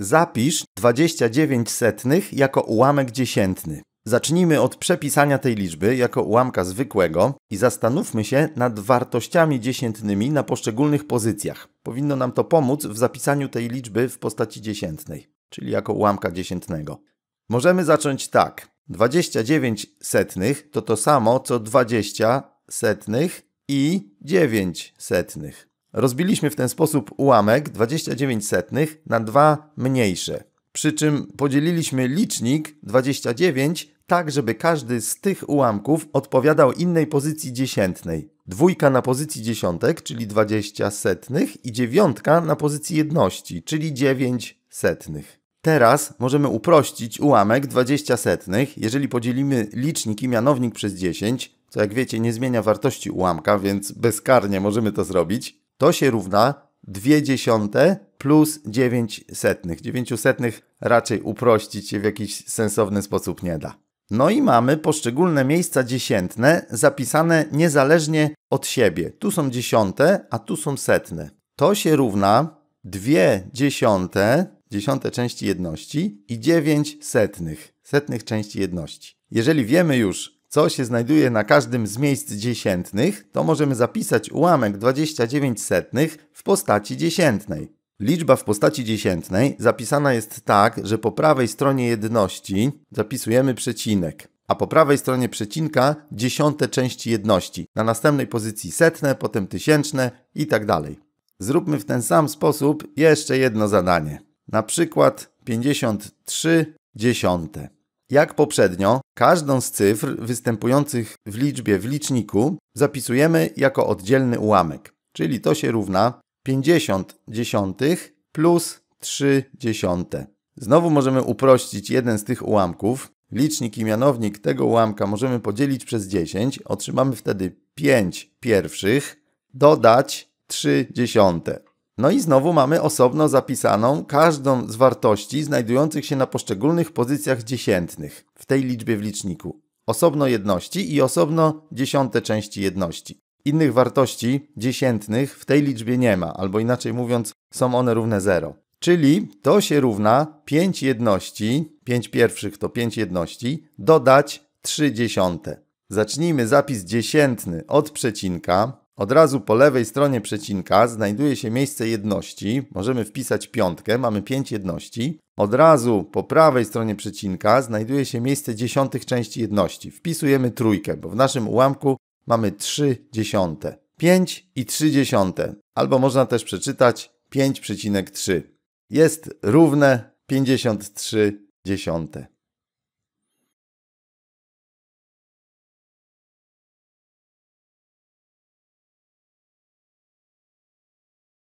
Zapisz 29 setnych jako ułamek dziesiętny. Zacznijmy od przepisania tej liczby jako ułamka zwykłego i zastanówmy się nad wartościami dziesiętnymi na poszczególnych pozycjach. Powinno nam to pomóc w zapisaniu tej liczby w postaci dziesiętnej, czyli jako ułamka dziesiętnego. Możemy zacząć tak. 29 setnych to to samo co 20 setnych i 9 setnych. Rozbiliśmy w ten sposób ułamek 29 setnych na dwa mniejsze. Przy czym podzieliliśmy licznik 29 tak, żeby każdy z tych ułamków odpowiadał innej pozycji dziesiętnej. Dwójka na pozycji dziesiątek, czyli 20 setnych i dziewiątka na pozycji jedności, czyli 9 setnych. Teraz możemy uprościć ułamek 20 setnych, jeżeli podzielimy licznik i mianownik przez 10, co jak wiecie nie zmienia wartości ułamka, więc bezkarnie możemy to zrobić to się równa 2 dziesiąte plus 9 setnych. 9 setnych raczej uprościć się w jakiś sensowny sposób nie da. No i mamy poszczególne miejsca dziesiętne zapisane niezależnie od siebie. Tu są dziesiąte, a tu są setne. To się równa 2 dziesiąte, dziesiąte części jedności i 9 setnych, setnych części jedności. Jeżeli wiemy już, co się znajduje na każdym z miejsc dziesiętnych, to możemy zapisać ułamek 29 setnych w postaci dziesiętnej. Liczba w postaci dziesiętnej zapisana jest tak, że po prawej stronie jedności zapisujemy przecinek, a po prawej stronie przecinka dziesiąte części jedności, na następnej pozycji setne, potem tysięczne i tak dalej. Zróbmy w ten sam sposób jeszcze jedno zadanie. Na przykład 53 dziesiąte. Jak poprzednio, każdą z cyfr występujących w liczbie w liczniku zapisujemy jako oddzielny ułamek, czyli to się równa 50 dziesiątych plus 3 dziesiąte. Znowu możemy uprościć jeden z tych ułamków. Licznik i mianownik tego ułamka możemy podzielić przez 10. Otrzymamy wtedy 5 pierwszych, dodać 3 dziesiąte. No i znowu mamy osobno zapisaną każdą z wartości znajdujących się na poszczególnych pozycjach dziesiętnych w tej liczbie w liczniku. Osobno jedności i osobno dziesiąte części jedności. Innych wartości dziesiętnych w tej liczbie nie ma, albo inaczej mówiąc, są one równe 0. Czyli to się równa 5 jedności, 5 pierwszych to 5 jedności, dodać 3 dziesiąte. Zacznijmy zapis dziesiętny od przecinka. Od razu po lewej stronie przecinka znajduje się miejsce jedności. Możemy wpisać piątkę, mamy pięć jedności. Od razu po prawej stronie przecinka znajduje się miejsce dziesiątych części jedności. Wpisujemy trójkę, bo w naszym ułamku mamy trzy dziesiąte. 5 i 3 dziesiąte, albo można też przeczytać 5,3 jest równe 53 dziesiąte.